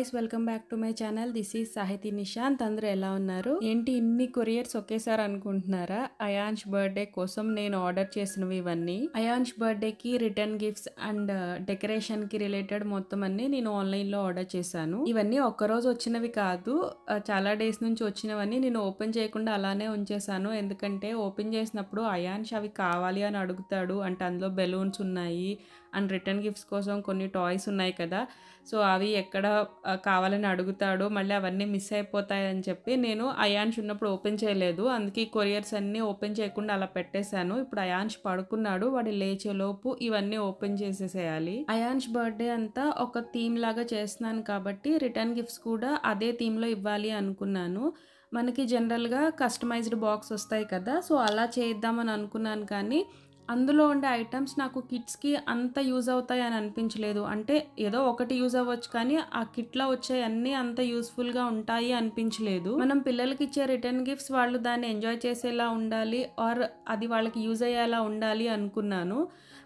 guys welcome back to my channel this is Sahithi Nishant అందరూ ఎలా ఉన్నారు ఏంటి ఇన్ని కొరియర్స్ ఒకేసారి అనుకుంటున్నారా అయాన్ష్ బర్త్డే కోసం నేను ఆర్డర్ చేసినవి ఇవన్నీ అయాన్ష్ బర్త్డేకి రిటర్న్ గిఫ్ట్స్ అండ్ డెకరేషన్కి రిలేటెడ్ మొత్తం అన్ని నేను ఆన్లైన్లో ఆర్డర్ చేశాను ఇవన్నీ ఒక్కరోజు వచ్చినవి కాదు చాలా డేస్ నుంచి వచ్చినవన్నీ నేను ఓపెన్ చేయకుండా అలానే ఉంచేసాను ఎందుకంటే ఓపెన్ చేసినప్పుడు అయాన్ష్ అవి కావాలి అని అడుగుతాడు అంటే అందులో బెలూన్స్ ఉన్నాయి అండ్ రిటర్న్ గిఫ్ట్స్ కోసం కొన్ని టాయ్స్ ఉన్నాయి కదా సో అవి ఎక్కడ కావాలని అడుగుతాడో మళ్ళీ అవన్నీ మిస్ అయిపోతాయని చెప్పి నేను అయాన్ష్ ఉన్నప్పుడు ఓపెన్ చేయలేదు అందుకే కొరియర్స్ అన్నీ ఓపెన్ చేయకుండా అలా పెట్టేశాను ఇప్పుడు అయాన్ష్ పడుకున్నాడు వాడు లేచేలోపు ఇవన్నీ ఓపెన్ చేసేసేయాలి అయాన్ష్ బర్త్డే అంతా ఒక థీమ్ లాగా చేస్తున్నాను కాబట్టి రిటర్న్ గిఫ్ట్స్ కూడా అదే థీమ్లో ఇవ్వాలి అనుకున్నాను మనకి జనరల్గా కస్టమైజ్డ్ బాక్స్ వస్తాయి కదా సో అలా చేద్దామని అనుకున్నాను కానీ అందులో ఉండే ఐటమ్స్ నాకు కిట్స్కి అంత యూజ్ అవుతాయి అని అనిపించలేదు అంటే ఏదో ఒకటి యూజ్ అవ్వచ్చు కానీ ఆ కిట్లో వచ్చే అన్నీ అంత యూస్ఫుల్గా ఉంటాయి అనిపించలేదు మనం పిల్లలకి ఇచ్చే రిటర్న్ గిఫ్ట్స్ వాళ్ళు దాన్ని ఎంజాయ్ చేసేలా ఉండాలి ఆర్ అది వాళ్ళకి యూజ్ అయ్యేలా ఉండాలి అనుకున్నాను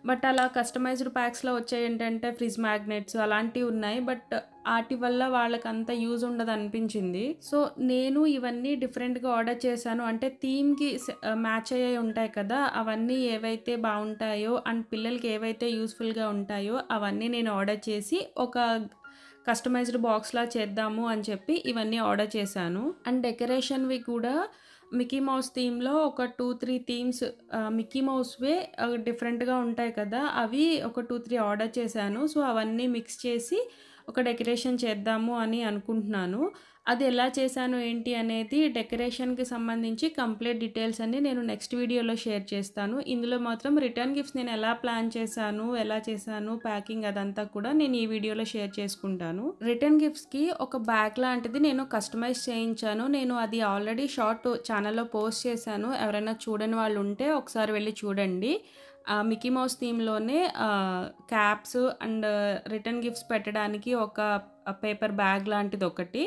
బట్ అలా కస్టమైజ్డ్ ప్యాక్స్లో వచ్చాయి ఏంటంటే ఫ్రిజ్ మ్యాగ్నెట్స్ అలాంటివి ఉన్నాయి బట్ వాటి వల్ల వాళ్ళకి అంత యూజ్ ఉండదు అనిపించింది సో నేను ఇవన్నీ డిఫరెంట్గా ఆర్డర్ చేశాను అంటే థీమ్కి మ్యాచ్ అయ్యి ఉంటాయి కదా అవన్నీ ఏవైతే బాగుంటాయో అండ్ పిల్లలకి ఏవైతే యూస్ఫుల్గా ఉంటాయో అవన్నీ నేను ఆర్డర్ చేసి ఒక కస్టమైజ్డ్ బాక్స్లా చేద్దాము అని చెప్పి ఇవన్నీ ఆర్డర్ చేశాను అండ్ డెకరేషన్వి కూడా మిక్కీ మౌస్ థీమ్లో ఒక టూ త్రీ థీమ్స్ మిక్కీ మౌస్వే డిఫరెంట్గా ఉంటాయి కదా అవి ఒక టూ త్రీ ఆర్డర్ చేశాను సో అవన్నీ మిక్స్ చేసి ఒక డెకరేషన్ చేద్దాము అని అనుకుంటున్నాను అది ఎలా చేశాను ఏంటి అనేది డెకరేషన్కి సంబంధించి కంప్లీట్ డీటెయిల్స్ అన్ని నేను నెక్స్ట్ వీడియోలో షేర్ చేస్తాను ఇందులో మాత్రం రిటర్న్ గిఫ్ట్స్ నేను ఎలా ప్లాన్ చేశాను ఎలా చేశాను ప్యాకింగ్ అదంతా కూడా నేను ఈ వీడియోలో షేర్ చేసుకుంటాను రిటర్న్ గిఫ్ట్స్కి ఒక బ్యాగ్ లాంటిది నేను కస్టమైజ్ చేయించాను నేను అది ఆల్రెడీ షార్ట్ ఛానల్లో పోస్ట్ చేశాను ఎవరైనా చూడని వాళ్ళు ఉంటే ఒకసారి వెళ్ళి చూడండి మికీ మౌస్ థీమ్లోనే క్యాప్స్ అండ్ రిటర్న్ గిఫ్ట్స్ పెట్టడానికి ఒక పేపర్ బ్యాగ్ లాంటిది ఒకటి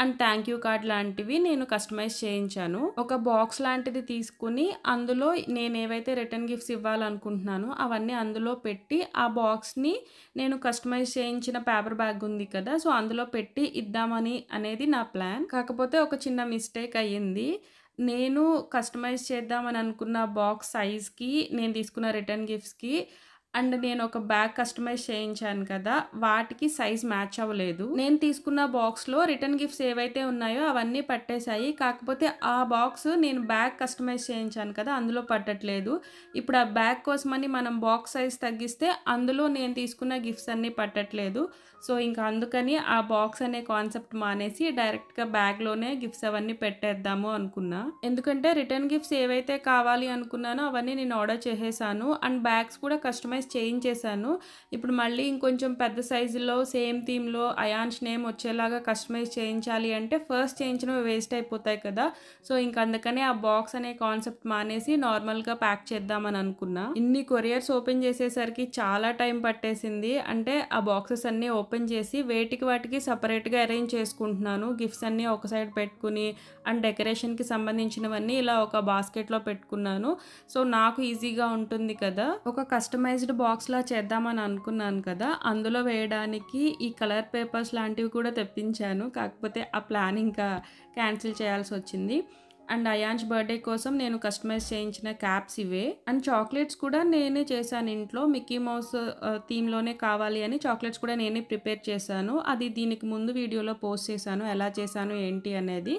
అండ్ థ్యాంక్ యూ కార్డ్ లాంటివి నేను కస్టమైజ్ చేయించాను ఒక బాక్స్ లాంటిది తీసుకుని అందులో నేను ఏవైతే రిటర్న్ గిఫ్ట్స్ ఇవ్వాలనుకుంటున్నానో అవన్నీ అందులో పెట్టి ఆ బాక్స్ని నేను కస్టమైజ్ చేయించిన పేపర్ బ్యాగ్ ఉంది కదా సో అందులో పెట్టి ఇద్దామని అనేది నా ప్లాన్ కాకపోతే ఒక చిన్న మిస్టేక్ అయ్యింది నేను కస్టమైజ్ చేద్దామని అనుకున్న బాక్స్ సైజ్కి నేను తీసుకున్న రిటర్న్ గిఫ్ట్స్కి అండ్ నేను ఒక బ్యాగ్ కస్టమైజ్ చేయించాను కదా వాటికి సైజ్ మ్యాచ్ అవ్వలేదు నేను తీసుకున్న బాక్స్లో రిటర్న్ గిఫ్ట్స్ ఏవైతే ఉన్నాయో అవన్నీ పట్టేశాయి కాకపోతే ఆ బాక్స్ నేను బ్యాగ్ కస్టమైజ్ చేయించాను కదా అందులో పట్టట్లేదు ఇప్పుడు ఆ బ్యాగ్ కోసమని మనం బాక్స్ సైజ్ తగ్గిస్తే అందులో నేను తీసుకున్న గిఫ్ట్స్ అన్నీ పట్టట్లేదు సో ఇంకా అందుకని ఆ బాక్స్ అనే కాన్సెప్ట్ మానేసి డైరెక్ట్గా బ్యాగ్లోనే గిఫ్ట్స్ అవన్నీ పెట్టేద్దాము అనుకున్నా ఎందుకంటే రిటర్న్ గిఫ్ట్స్ ఏవైతే కావాలి అనుకున్నానో అవన్నీ నేను ఆర్డర్ చేసేసాను అండ్ బ్యాగ్స్ కూడా కస్టమైజ్ చేంజ్ చేయించేశాను ఇప్పుడు మళ్ళీ ఇంకొంచెం పెద్ద సైజులో సేమ్ థీమ్లో అయాన్స్ నేమ్ వచ్చేలాగా కస్టమైజ్ చేయించాలి అంటే ఫస్ట్ చేయించినవి వేస్ట్ అయిపోతాయి కదా సో ఇంకందుకనే అందుకనే ఆ బాక్స్ అనే కాన్సెప్ట్ మానేసి నార్మల్గా ప్యాక్ చేద్దామని అనుకున్నా ఇన్ని కొరియర్స్ ఓపెన్ చేసేసరికి చాలా టైం పట్టేసింది అంటే ఆ బాక్సెస్ అన్నీ ఓపెన్ చేసి వేటికి వాటికి సపరేట్గా అరేంజ్ చేసుకుంటున్నాను గిఫ్ట్స్ అన్నీ ఒక సైడ్ పెట్టుకుని అండ్ డెకరేషన్కి సంబంధించినవన్నీ ఇలా ఒక బాస్కెట్లో పెట్టుకున్నాను సో నాకు ఈజీగా ఉంటుంది కదా ఒక కస్టమైజ్డ్ క్లోజ్డ్ బాక్స్లా చేద్దామని అనుకున్నాను కదా అందులో వేయడానికి ఈ కలర్ పేపర్స్ లాంటివి కూడా తెప్పించాను కాకపోతే ఆ ప్లాన్ ఇంకా క్యాన్సిల్ చేయాల్సి వచ్చింది అండ్ అయాన్స్ బర్త్డే కోసం నేను కస్టమైజ్ చేయించిన క్యాప్స్ ఇవే అండ్ చాక్లెట్స్ కూడా నేనే చేశాను ఇంట్లో మిక్కీ మౌస్ థీమ్లోనే కావాలి అని చాక్లెట్స్ కూడా నేనే ప్రిపేర్ చేశాను అది దీనికి ముందు వీడియోలో పోస్ట్ చేశాను ఎలా చేశాను ఏంటి అనేది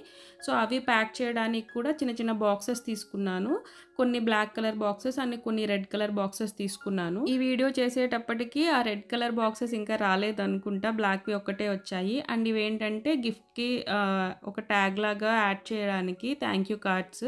సో అవి ప్యాక్ చేయడానికి కూడా చిన్న చిన్న బాక్సెస్ తీసుకున్నాను కొన్ని బ్లాక్ కలర్ బాక్సెస్ అండ్ కొన్ని రెడ్ కలర్ బాక్సెస్ తీసుకున్నాను ఈ వీడియో చేసేటప్పటికి ఆ రెడ్ కలర్ బాక్సెస్ ఇంకా రాలేదు అనుకుంటా బ్లాక్వి ఒక్కటే వచ్చాయి అండ్ ఇవేంటంటే గిఫ్ట్కి ఒక ట్యాగ్ లాగా యాడ్ చేయడానికి thank you cards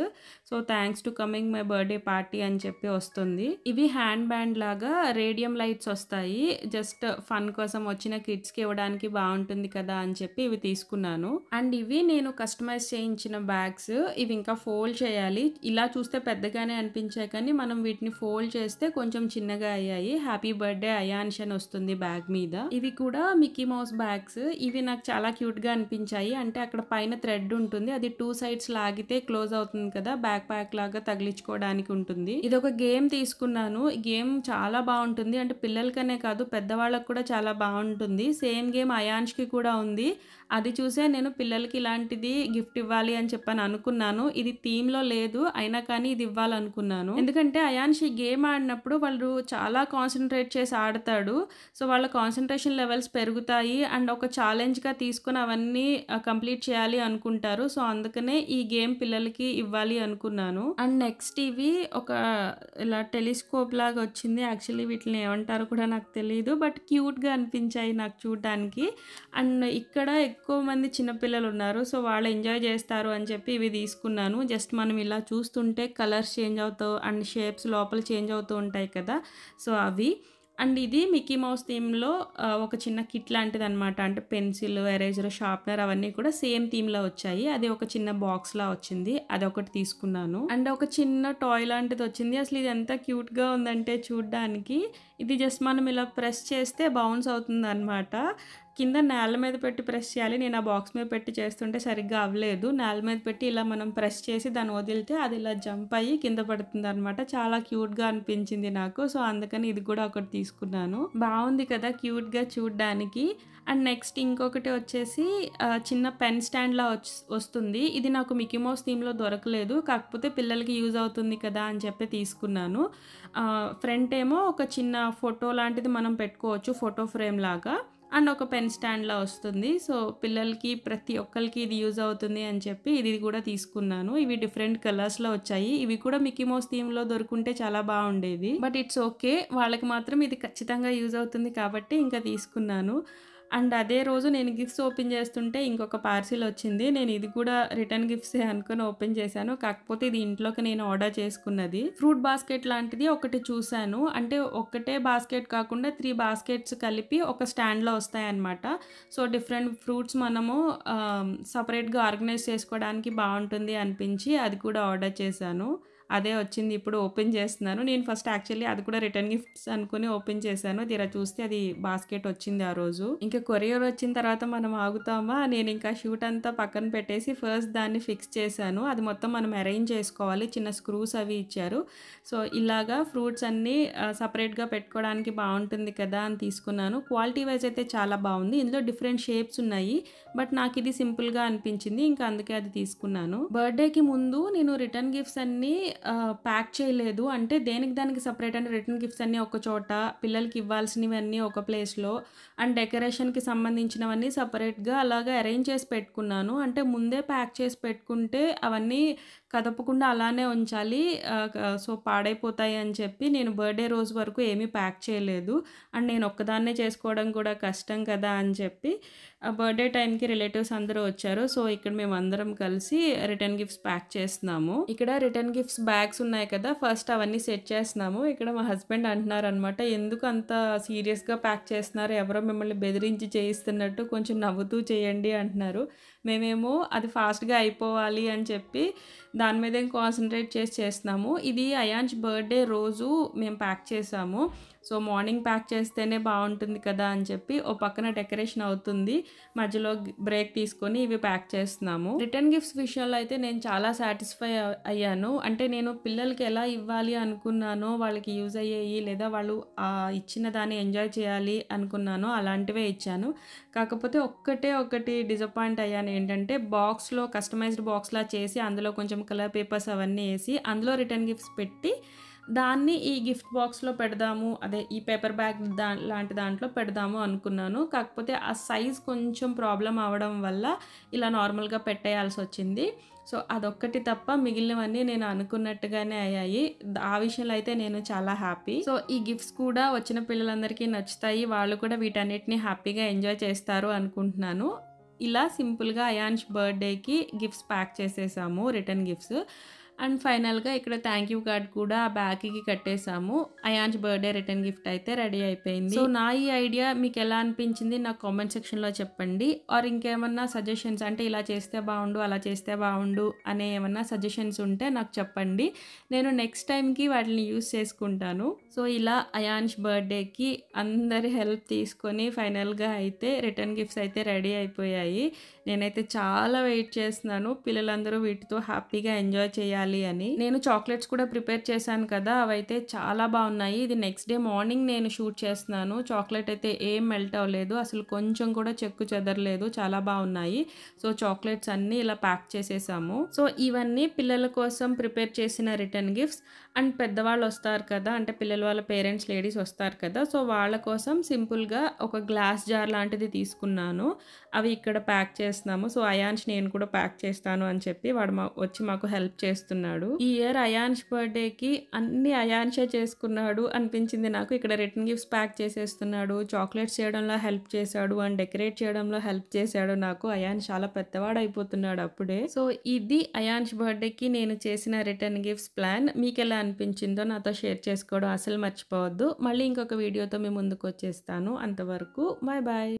so thanks to coming my birthday party అని చెప్పి వస్తుంది ఇవి హ్యాండ్ బ్యాండ్ లాగా రేడియం లైట్స్ వస్తాయి జస్ట్ ఫన్ కోసం వచ్చిన కిడ్స్కి ఇవ్వడానికి బాగుంటుంది కదా అని చెప్పి ఇవి తీసుకున్నాను అండ్ ఇవి నేను కస్టమైజ్ చేయించిన బ్యాగ్స్ ఇవి ఇంకా ఫోల్డ్ చేయాలి ఇలా చూస్తే పెద్దగా చిన్నగానే అనిపించాయి కానీ మనం వీటిని ఫోల్డ్ చేస్తే కొంచెం చిన్నగా అయ్యాయి హ్యాపీ బర్త్డే అయాన్ష్ అని వస్తుంది బ్యాగ్ మీద ఇవి కూడా మిక్కీ మౌస్ బ్యాగ్స్ ఇవి నాకు చాలా క్యూట్ గా అనిపించాయి అంటే అక్కడ పైన థ్రెడ్ ఉంటుంది అది టూ సైడ్స్ లాగితే క్లోజ్ అవుతుంది కదా బ్యాక్ ప్యాక్ లాగా తగిలించుకోవడానికి ఉంటుంది ఇది ఒక గేమ్ తీసుకున్నాను గేమ్ చాలా బాగుంటుంది అంటే పిల్లలకనే కాదు పెద్దవాళ్ళకు కూడా చాలా బాగుంటుంది సేమ్ గేమ్ అయాన్ష్కి కూడా ఉంది అది చూసే నేను పిల్లలకి ఇలాంటిది గిఫ్ట్ ఇవ్వాలి అని చెప్పని అనుకున్నాను ఇది థీమ్లో లేదు అయినా కానీ ఇది ఇవ్వాలి ఇవ్వాలనుకున్నాను ఎందుకంటే అయాన్షి గేమ్ ఆడినప్పుడు వాళ్ళు చాలా కాన్సన్ట్రేట్ చేసి ఆడతాడు సో వాళ్ళ కాన్సన్ట్రేషన్ లెవెల్స్ పెరుగుతాయి అండ్ ఒక ఛాలెంజ్గా తీసుకుని అవన్నీ కంప్లీట్ చేయాలి అనుకుంటారు సో అందుకనే ఈ గేమ్ పిల్లలకి ఇవ్వాలి అనుకున్నాను అండ్ నెక్స్ట్ ఇవి ఒక ఇలా టెలిస్కోప్ లాగా వచ్చింది యాక్చువల్లీ వీటిని ఏమంటారు కూడా నాకు తెలియదు బట్ క్యూట్గా అనిపించాయి నాకు చూడటానికి అండ్ ఇక్కడ ఎక్కువ మంది చిన్నపిల్లలు ఉన్నారు సో వాళ్ళు ఎంజాయ్ చేస్తారు అని చెప్పి ఇవి తీసుకున్నాను జస్ట్ మనం ఇలా చూస్తుంటే కలర్స్ చేంజ్ అవుతూ అండ్ షేప్స్ లోపల చేంజ్ అవుతూ ఉంటాయి కదా సో అవి అండ్ ఇది మిక్కీ మౌస్ థీమ్లో ఒక చిన్న కిట్ లాంటిది అనమాట అంటే పెన్సిల్ ఎరేజర్ షార్ప్నర్ అవన్నీ కూడా సేమ్ థీమ్లో వచ్చాయి అది ఒక చిన్న బాక్స్లా వచ్చింది అది ఒకటి తీసుకున్నాను అండ్ ఒక చిన్న టాయ్ లాంటిది వచ్చింది అసలు ఇది ఎంత క్యూట్గా ఉందంటే చూడడానికి ఇది జస్ట్ మనం ఇలా ప్రెస్ చేస్తే బౌన్స్ అవుతుంది అనమాట కింద నేల మీద పెట్టి ప్రెస్ చేయాలి నేను ఆ బాక్స్ మీద పెట్టి చేస్తుంటే సరిగ్గా అవ్వలేదు నేల మీద పెట్టి ఇలా మనం ప్రెస్ చేసి దాన్ని వదిలితే అది ఇలా జంప్ అయ్యి కింద పడుతుంది అనమాట చాలా క్యూట్గా అనిపించింది నాకు సో అందుకని ఇది కూడా ఒకటి తీసుకున్నాను బాగుంది కదా క్యూట్గా చూడడానికి అండ్ నెక్స్ట్ ఇంకొకటి వచ్చేసి చిన్న పెన్ స్టాండ్లా వస్తుంది ఇది నాకు మికిమోస్ మౌస్ థీమ్లో దొరకలేదు కాకపోతే పిల్లలకి యూజ్ అవుతుంది కదా అని చెప్పి తీసుకున్నాను ఫ్రంట్ ఏమో ఒక చిన్న ఫోటో లాంటిది మనం పెట్టుకోవచ్చు ఫోటో ఫ్రేమ్ లాగా అండ్ ఒక పెన్ స్టాండ్లా వస్తుంది సో పిల్లలకి ప్రతి ఒక్కరికి ఇది యూజ్ అవుతుంది అని చెప్పి ఇది కూడా తీసుకున్నాను ఇవి డిఫరెంట్ కలర్స్లో వచ్చాయి ఇవి కూడా మిక్కీ మౌస్ థీమ్లో దొరుకుంటే చాలా బాగుండేది బట్ ఇట్స్ ఓకే వాళ్ళకి మాత్రం ఇది ఖచ్చితంగా యూజ్ అవుతుంది కాబట్టి ఇంకా తీసుకున్నాను అండ్ అదే రోజు నేను గిఫ్ట్స్ ఓపెన్ చేస్తుంటే ఇంకొక పార్సిల్ వచ్చింది నేను ఇది కూడా రిటర్న్ గిఫ్ట్స్ అనుకుని ఓపెన్ చేశాను కాకపోతే ఇది ఇంట్లోకి నేను ఆర్డర్ చేసుకున్నది ఫ్రూట్ బాస్కెట్ లాంటిది ఒకటి చూశాను అంటే ఒకటే బాస్కెట్ కాకుండా త్రీ బాస్కెట్స్ కలిపి ఒక స్టాండ్లో వస్తాయన్నమాట సో డిఫరెంట్ ఫ్రూట్స్ మనము సపరేట్గా ఆర్గనైజ్ చేసుకోవడానికి బాగుంటుంది అనిపించి అది కూడా ఆర్డర్ చేశాను అదే వచ్చింది ఇప్పుడు ఓపెన్ చేస్తున్నాను నేను ఫస్ట్ యాక్చువల్లీ అది కూడా రిటర్న్ గిఫ్ట్స్ అనుకుని ఓపెన్ చేశాను తీరా చూస్తే అది బాస్కెట్ వచ్చింది ఆ రోజు ఇంకా కొరియర్ వచ్చిన తర్వాత మనం ఆగుతామా నేను ఇంకా షూట్ అంతా పక్కన పెట్టేసి ఫస్ట్ దాన్ని ఫిక్స్ చేశాను అది మొత్తం మనం అరేంజ్ చేసుకోవాలి చిన్న స్క్రూస్ అవి ఇచ్చారు సో ఇలాగా ఫ్రూట్స్ అన్నీ సపరేట్గా పెట్టుకోవడానికి బాగుంటుంది కదా అని తీసుకున్నాను క్వాలిటీ వైజ్ అయితే చాలా బాగుంది ఇందులో డిఫరెంట్ షేప్స్ ఉన్నాయి బట్ నాకు ఇది సింపుల్గా అనిపించింది ఇంకా అందుకే అది తీసుకున్నాను బర్త్డేకి ముందు నేను రిటర్న్ గిఫ్ట్స్ అన్నీ ప్యాక్ చేయలేదు అంటే దేనికి దానికి సపరేట్ అంటే రిటర్న్ గిఫ్ట్స్ అన్నీ ఒక చోట పిల్లలకి ఇవ్వాల్సినవన్నీ ఒక ప్లేస్లో అండ్ డెకరేషన్కి సంబంధించినవన్నీ సపరేట్గా అలాగా అరేంజ్ చేసి పెట్టుకున్నాను అంటే ముందే ప్యాక్ చేసి పెట్టుకుంటే అవన్నీ కదపకుండా అలానే ఉంచాలి సో పాడైపోతాయి అని చెప్పి నేను బర్త్డే రోజు వరకు ఏమీ ప్యాక్ చేయలేదు అండ్ నేను ఒక్కదాన్నే చేసుకోవడం కూడా కష్టం కదా అని చెప్పి బర్త్డే టైంకి రిలేటివ్స్ అందరూ వచ్చారు సో ఇక్కడ మేము అందరం కలిసి రిటర్న్ గిఫ్ట్స్ ప్యాక్ చేస్తున్నాము ఇక్కడ రిటర్న్ గిఫ్ట్స్ బ్యాగ్స్ ఉన్నాయి కదా ఫస్ట్ అవన్నీ సెట్ చేస్తున్నాము ఇక్కడ మా హస్బెండ్ అంటున్నారు అనమాట ఎందుకు అంత సీరియస్గా ప్యాక్ చేస్తున్నారు ఎవరో మిమ్మల్ని బెదిరించి చేయిస్తున్నట్టు కొంచెం నవ్వుతూ చేయండి అంటున్నారు మేమేమో అది ఫాస్ట్గా అయిపోవాలి అని చెప్పి దాని మీద కాన్సన్ట్రేట్ చేసి చేస్తున్నాము ఇది అయాన్స్ బర్త్డే రోజు మేము ప్యాక్ చేసాము సో మార్నింగ్ ప్యాక్ చేస్తేనే బాగుంటుంది కదా అని చెప్పి ఓ పక్కన డెకరేషన్ అవుతుంది మధ్యలో బ్రేక్ తీసుకొని ఇవి ప్యాక్ చేస్తున్నాము రిటర్న్ గిఫ్ట్స్ విషయంలో అయితే నేను చాలా సాటిస్ఫై అయ్యాను అంటే నేను పిల్లలకి ఎలా ఇవ్వాలి అనుకున్నానో వాళ్ళకి యూజ్ అయ్యేవి లేదా వాళ్ళు ఇచ్చిన దాన్ని ఎంజాయ్ చేయాలి అనుకున్నానో అలాంటివే ఇచ్చాను కాకపోతే ఒక్కటే ఒకటి డిసప్పాయింట్ అయ్యాను ఏంటంటే బాక్స్లో కస్టమైజ్డ్ బాక్స్లా చేసి అందులో కొంచెం కలర్ పేపర్స్ అవన్నీ వేసి అందులో రిటర్న్ గిఫ్ట్స్ పెట్టి దాన్ని ఈ గిఫ్ట్ బాక్స్లో పెడదాము అదే ఈ పేపర్ బ్యాగ్ దా లాంటి దాంట్లో పెడదాము అనుకున్నాను కాకపోతే ఆ సైజ్ కొంచెం ప్రాబ్లం అవడం వల్ల ఇలా నార్మల్గా పెట్టేయాల్సి వచ్చింది సో అదొక్కటి తప్ప మిగిలినవన్నీ నేను అనుకున్నట్టుగానే అయ్యాయి ఆ విషయంలో అయితే నేను చాలా హ్యాపీ సో ఈ గిఫ్ట్స్ కూడా వచ్చిన పిల్లలందరికీ నచ్చుతాయి వాళ్ళు కూడా వీటన్నిటిని హ్యాపీగా ఎంజాయ్ చేస్తారు అనుకుంటున్నాను ఇలా సింపుల్గా అయాన్ష్ బర్త్డేకి గిఫ్ట్స్ ప్యాక్ చేసేసాము రిటర్న్ గిఫ్ట్స్ అండ్ ఫైనల్గా ఇక్కడ థ్యాంక్ యూ కార్డ్ కూడా ఆ బ్యాక్కి కట్టేశాము అయాన్స్ బర్త్డే రిటర్న్ గిఫ్ట్ అయితే రెడీ అయిపోయింది సో నా ఈ ఐడియా మీకు ఎలా అనిపించింది నాకు కామెంట్ సెక్షన్లో చెప్పండి ఆర్ ఇంకేమన్నా సజెషన్స్ అంటే ఇలా చేస్తే బాగుండు అలా చేస్తే బాగుండు అనే ఏమన్నా సజెషన్స్ ఉంటే నాకు చెప్పండి నేను నెక్స్ట్ టైంకి వాటిని యూస్ చేసుకుంటాను సో ఇలా అయాన్స్ బర్త్డేకి అందరి హెల్ప్ తీసుకొని ఫైనల్గా అయితే రిటర్న్ గిఫ్ట్స్ అయితే రెడీ అయిపోయాయి నేనైతే చాలా వెయిట్ చేస్తున్నాను పిల్లలందరూ వీటితో హ్యాపీగా ఎంజాయ్ చేయాలి చేయాలి అని నేను చాక్లెట్స్ కూడా ప్రిపేర్ చేశాను కదా అవైతే చాలా బాగున్నాయి ఇది నెక్స్ట్ డే మార్నింగ్ నేను షూట్ చేస్తున్నాను చాక్లెట్ అయితే ఏం మెల్ట్ అవ్వలేదు అసలు కొంచెం కూడా చెక్కు చెదరలేదు చాలా బాగున్నాయి సో చాక్లెట్స్ అన్నీ ఇలా ప్యాక్ చేసేసాము సో ఇవన్నీ పిల్లల కోసం ప్రిపేర్ చేసిన రిటర్న్ గిఫ్ట్స్ అండ్ పెద్దవాళ్ళు వస్తారు కదా అంటే పిల్లల వాళ్ళ పేరెంట్స్ లేడీస్ వస్తారు కదా సో వాళ్ళ కోసం సింపుల్గా ఒక గ్లాస్ జార్ లాంటిది తీసుకున్నాను అవి ఇక్కడ ప్యాక్ చేస్తున్నాము సో అయాన్ష్ నేను కూడా ప్యాక్ చేస్తాను అని చెప్పి వాడు మా వచ్చి మాకు హెల్ప్ చేస్తున్నాడు ఈ ఇయర్ అయాన్ష్ బర్త్డేకి అన్ని అయాన్షే చేసుకున్నాడు అనిపించింది నాకు ఇక్కడ రిటర్న్ గిఫ్ట్స్ ప్యాక్ చేసేస్తున్నాడు చాక్లెట్స్ చేయడంలో హెల్ప్ చేశాడు అండ్ డెకరేట్ చేయడంలో హెల్ప్ చేశాడు నాకు అయాన్ చాలా పెద్దవాడు అయిపోతున్నాడు అప్పుడే సో ఇది అయాన్ష్ బర్త్డేకి నేను చేసిన రిటర్న్ గిఫ్ట్స్ ప్లాన్ మీకు ఎలా అనిపించిందో నాతో షేర్ చేసుకోవడం అసలు మర్చిపోవద్దు మళ్ళీ ఇంకొక వీడియోతో మీ ముందుకు వచ్చేస్తాను అంతవరకు బాయ్ బాయ్